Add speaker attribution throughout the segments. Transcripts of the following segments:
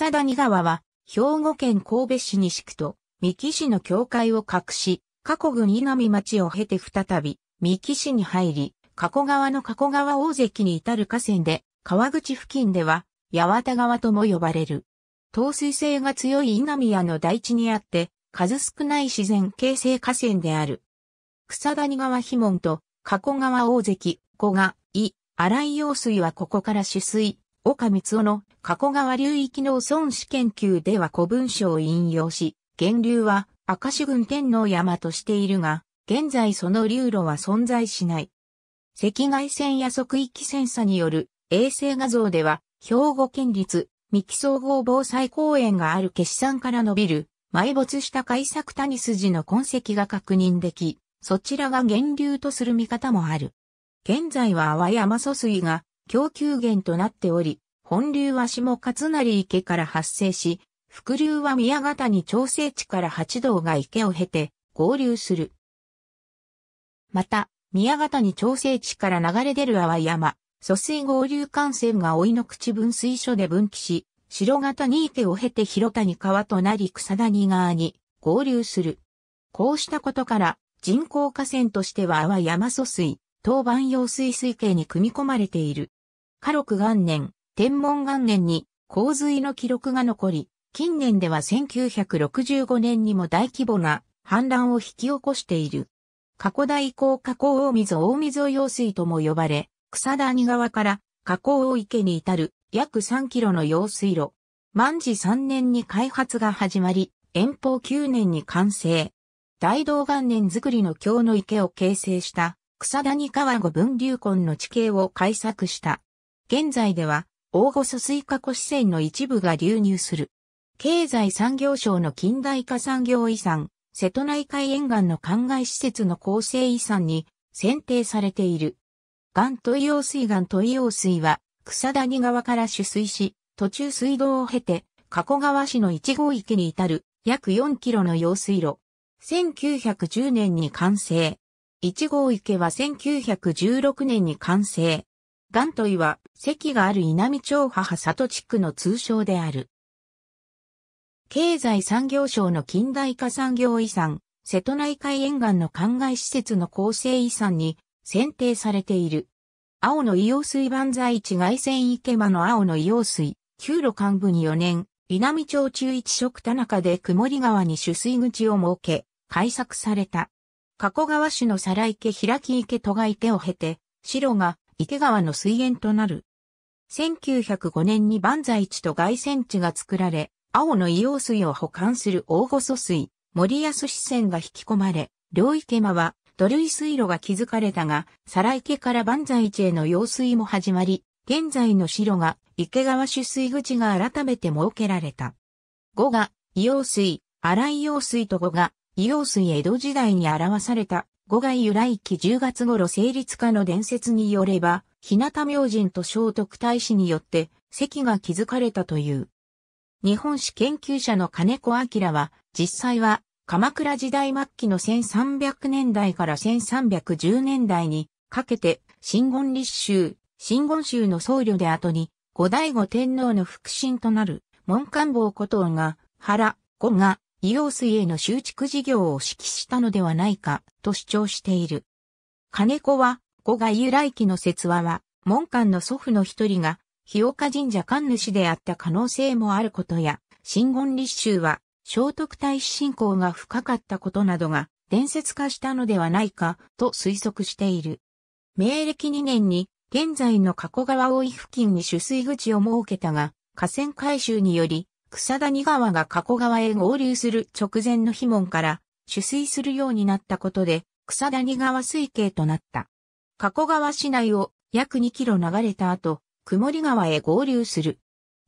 Speaker 1: 草谷川は、兵庫県神戸市西区と、三木市の境界を隠し、加古郡稲見町を経て再び、三木市に入り、加古川の加古川大関に至る河川で、川口付近では、八幡川とも呼ばれる。透水性が強い稲屋の台地にあって、数少ない自然形成河川である。草谷川碑文と、加古川大関、古賀、い、荒井用水はここから取水、岡光雄の加古川流域の孫子研究では古文書を引用し、源流は明石郡天皇山としているが、現在その流路は存在しない。赤外線や測域センサによる衛星画像では、兵庫県立三木総合防災公園がある決山から伸びる埋没した海作谷筋の痕跡が確認でき、そちらが源流とする見方もある。現在は淡山疎水が供給源となっており、本流は下勝成池から発生し、伏流は宮形に調整地から八道が池を経て合流する。また、宮形に調整地から流れ出る淡山、疎水合流幹線が老いの口分水所で分岐し、白型に池を経て広谷川となり草谷川に合流する。こうしたことから、人工河川としては淡山疎水、当番用水水系に組み込まれている。火禄元年、天文元年に洪水の記録が残り、近年では1965年にも大規模な氾濫を引き起こしている。加古大港加工大溝大溝用水とも呼ばれ、草谷川から加工大池に至る約3キロの用水路。万治3年に開発が始まり、遠方9年に完成。大道元年作りの京の池を形成した草谷川後分流根の地形を改作した。現在では、大御所水加湖支線の一部が流入する。経済産業省の近代化産業遺産、瀬戸内海沿岸の灌漑施設の構成遺産に選定されている。岩豊用水岩豊用水は、草谷川から取水し、途中水道を経て、加古川市の一号池に至る約4キロの用水路。1910年に完成。一号池は1916年に完成。ガントイは、席がある稲美町母里地区の通称である。経済産業省の近代化産業遺産、瀬戸内海沿岸の灌漑施設の構成遺産に選定されている。青の硫黄水万歳地外線池間の青の硫黄水、旧路幹部に4年、南町中一色田中で曇り川に取水口を設け、開削された。加古川市の皿池開き池戸外手を経て、白が池川の水源となる。1905年に万歳地と外線地が作られ、青の硫黄水を保管する大御疎水、森安支線が引き込まれ、両池間は土塁水路が築かれたが、皿池から万歳地への用水も始まり、現在の白が池川取水口が改めて設けられた。五が硫黄水、荒井用水と五が硫黄水江戸時代に表された五外由来期10月頃成立家の伝説によれば、日向明神と聖徳太子によって席が築かれたという。日本史研究者の金子明は、実際は鎌倉時代末期の1300年代から1310年代にかけて、新言立宗、新言宗の僧侶で後に、後醍醐天皇の腹心となる、門官房古藤が、原、五が、硫黄水への集蓄事業を指揮したのではないかと主張している。金子は、五が由来期の説話は、門官の祖父の一人が、日岡神社官主であった可能性もあることや、新言立宗は、聖徳太子信仰が深かったことなどが、伝説化したのではないか、と推測している。明暦2年に、現在の加古川大井付近に取水口を設けたが、河川改修により、草谷川が加古川へ合流する直前の碑文から取水するようになったことで草谷川水系となった。加古川市内を約2キロ流れた後、曇り川へ合流する。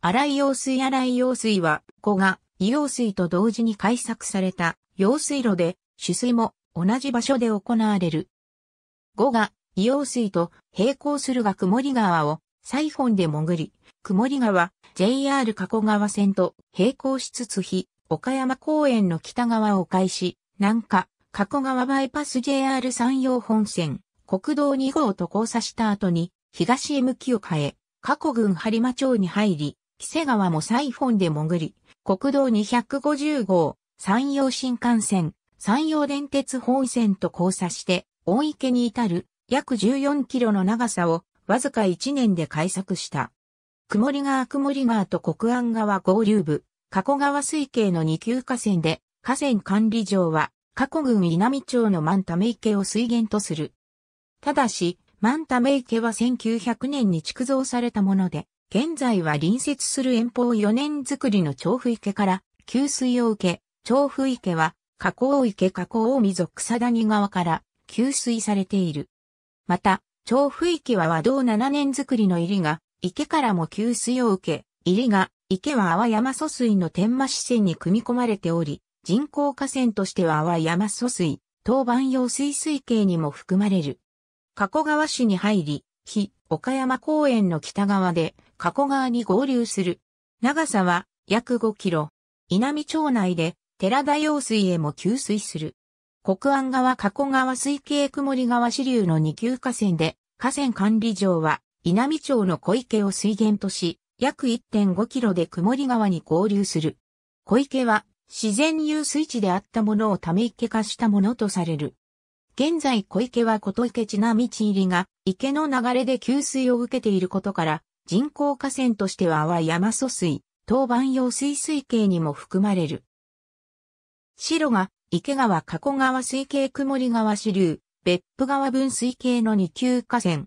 Speaker 1: 荒い用水荒い用水は、子が、異用水と同時に開削された用水路で、取水も同じ場所で行われる。5が、異用水と並行するが曇り川をサイフォンで潜り、曇り川、JR 加古川線と並行しつつ日、岡山公園の北側を開始、南下、加古川バイパス JR 山陽本線、国道2号と交差した後に、東へ向きを変え、加古郡播磨町に入り、木瀬川もサイフォンで潜り、国道250号、山陽新幹線、山陽電鉄本線と交差して、大池に至る約14キロの長さをわずか1年で開削した。曇り川曇り川と国安川合流部、加古川水系の二級河川で、河川管理上は、加古郡稲美町の万溜池を水源とする。ただし、万溜池は1900年に築造されたもので、現在は隣接する遠方4年作りの調布池から、給水を受け、調布池は、加古、池加古大溝草谷川から、給水されている。また、調布池は和道7年作りの入りが、池からも給水を受け、入りが、池は淡山疎水の天満支線に組み込まれており、人工河川としては淡山疎水、当番用水水系にも含まれる。加古川市に入り、非岡山公園の北側で加古川に合流する。長さは約5キロ。稲美町内で寺田用水へも給水する。国安川加古川水系曇り川支流の二級河川で河川管理場は、稲美町の小池を水源とし、約1.5キロで曇り川に合流する。小池は、自然遊水地であったものをため池化したものとされる。現在小池は琴池ちな道入りが池の流れで給水を受けていることから人工河川としては淡山疎水、当番用水水系にも含まれる。白が池川加古川水系曇り川支流、別府川分水系の二級河川。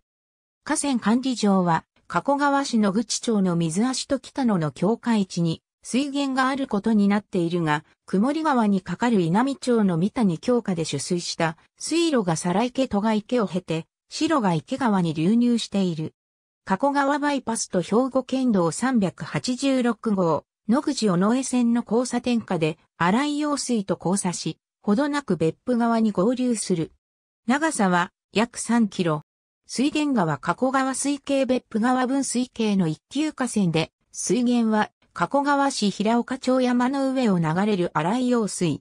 Speaker 1: 河川管理場は、加古川市野口町の水足と北野の境界地に水源があることになっているが、曇り川に架かる稲美町の三谷強下で取水した水路が皿池戸が池を経て、白が池川に流入している。加古川バイパスと兵庫県道386号、野口尾上線の交差点下で、荒井用水と交差し、ほどなく別府川に合流する。長さは約3キロ。水源川加古川水系別府川分水系の一級河川で、水源は加古川市平岡町山の上を流れる荒井用水。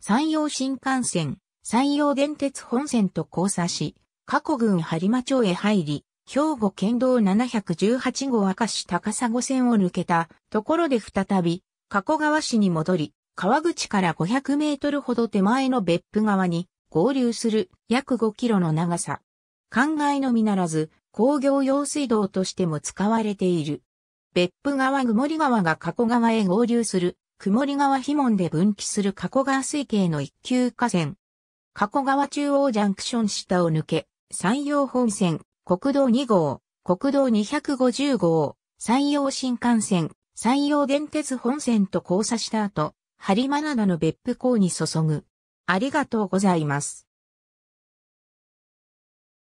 Speaker 1: 山陽新幹線、山陽電鉄本線と交差し、加古郡播磨町へ入り、兵庫県道718号明石高砂線を抜けたところで再び、加古川市に戻り、川口から500メートルほど手前の別府川に合流する約5キロの長さ。灌漑のみならず、工業用水道としても使われている。別府川曇り川が加古川へ合流する、曇り川碑文で分岐する加古川水系の一級河川。加古川中央ジャンクション下を抜け、山陽本線、国道2号、国道250号、山陽新幹線、山陽電鉄本線と交差した後、播磨灘の別府港に注ぐ。ありがとうございます。